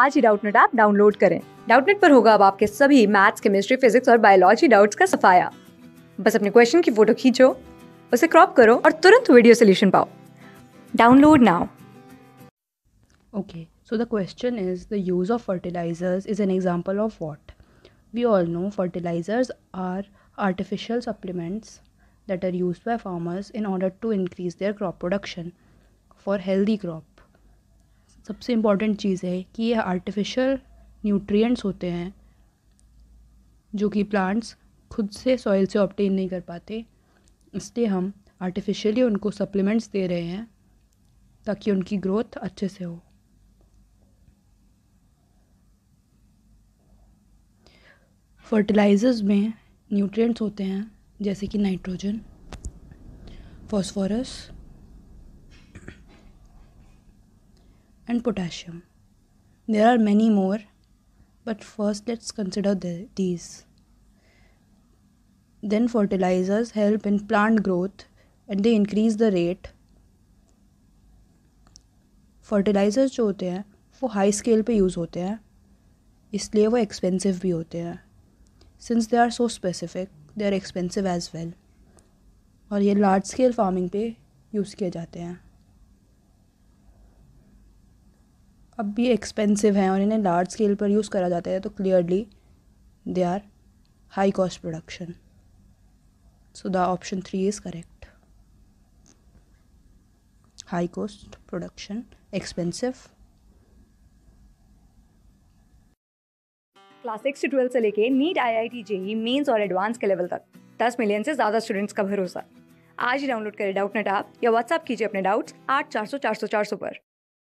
आज ही Doubtnut app download करें डाउटनेट पर होगा अब आपके सभी मैथ्स केमिस्ट्री फिजिक्स और बायोलॉजी डाउट्स का सफाया बस अपने क्वेश्चन की फोटो खींचो उसे क्रॉप करो और तुरंत वीडियो सोल्यूशन पाओ download now okay so the question is the use of fertilizers is an example of what we all know fertilizers are artificial supplements that are use by farmers in order to increase their crop production for healthy crop सबसे important चीज़ है कि ये artificial nutrients होते हैं जो कि plants खुद से सॉइल से ऑप्टेन नहीं कर पाते इसलिए हम आर्टिफिशियली उनको सप्लीमेंट्स दे रहे हैं ताकि उनकी ग्रोथ अच्छे से हो फर्टिलाइज़र्स में न्यूट्रिएंट्स होते हैं जैसे कि nitrogen phosphorus and potassium. There are many more, but first let's consider the, these. Then fertilizers help in plant growth and they increase the rate. Fertilizers जो होते हैं वो हाई स्केल पे यूज़ होते हैं इसलिए वो एक्सपेंसिव भी होते हैं since they are so specific they are expensive as well और ये लार्ज स्केल फार्मिंग पे यूज़ किए जाते हैं अब भी एक्सपेंसिव हैं और इन्हें लार्ज स्केल पर यूज़ करा जाता है तो clearly they are high cost production so the option three is correct high cost production expensive class six twelve twelfth से लेके NEET I I T JEE Mains और एडवांस के लेवल तक दस मिलियन से ज़्यादा स्टूडेंट्स का भरोसा आज ही डाउनलोड करें डाउट नेट आप या व्हाट्सअप कीजिए अपने डाउट्स आठ चार सौ चार सौ चार सौ पर